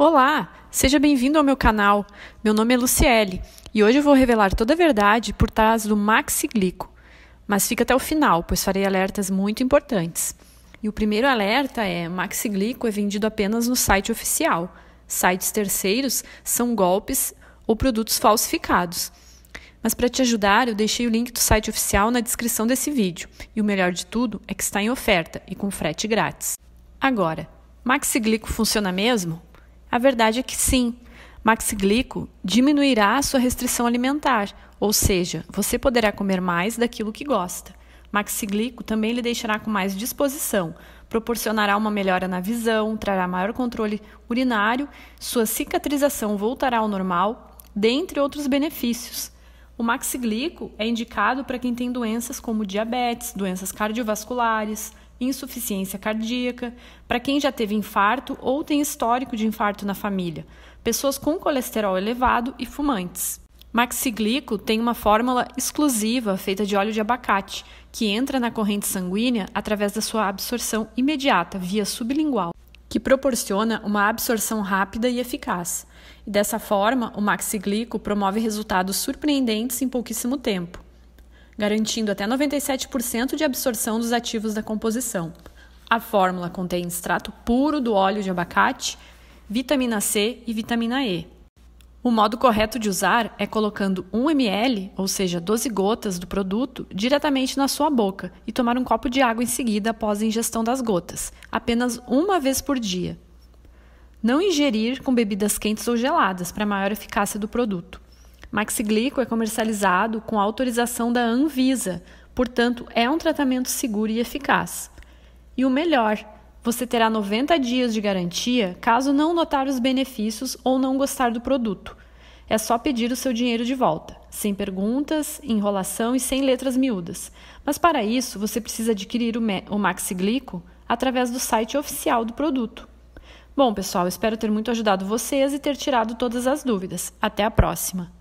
Olá, seja bem-vindo ao meu canal. Meu nome é Luciele e hoje eu vou revelar toda a verdade por trás do Maxiglico. Mas fica até o final, pois farei alertas muito importantes. E o primeiro alerta é: Maxiglico é vendido apenas no site oficial. Sites terceiros são golpes ou produtos falsificados. Mas para te ajudar, eu deixei o link do site oficial na descrição desse vídeo. E o melhor de tudo é que está em oferta e com frete grátis. Agora, Maxiglico funciona mesmo? A verdade é que sim, Maxiglico diminuirá a sua restrição alimentar, ou seja, você poderá comer mais daquilo que gosta. Maxiglico também lhe deixará com mais disposição, proporcionará uma melhora na visão, trará maior controle urinário, sua cicatrização voltará ao normal, dentre outros benefícios. O maxiglico é indicado para quem tem doenças como diabetes, doenças cardiovasculares, insuficiência cardíaca, para quem já teve infarto ou tem histórico de infarto na família, pessoas com colesterol elevado e fumantes. Maxiglico tem uma fórmula exclusiva feita de óleo de abacate, que entra na corrente sanguínea através da sua absorção imediata via sublingual, que proporciona uma absorção rápida e eficaz. E dessa forma, o Maxiglico promove resultados surpreendentes em pouquíssimo tempo garantindo até 97% de absorção dos ativos da composição. A fórmula contém extrato puro do óleo de abacate, vitamina C e vitamina E. O modo correto de usar é colocando 1 ml, ou seja, 12 gotas do produto, diretamente na sua boca e tomar um copo de água em seguida após a ingestão das gotas, apenas uma vez por dia. Não ingerir com bebidas quentes ou geladas para maior eficácia do produto. Maxiglico é comercializado com autorização da Anvisa, portanto, é um tratamento seguro e eficaz. E o melhor, você terá 90 dias de garantia caso não notar os benefícios ou não gostar do produto. É só pedir o seu dinheiro de volta, sem perguntas, enrolação e sem letras miúdas. Mas para isso, você precisa adquirir o Maxiglico através do site oficial do produto. Bom, pessoal, espero ter muito ajudado vocês e ter tirado todas as dúvidas. Até a próxima!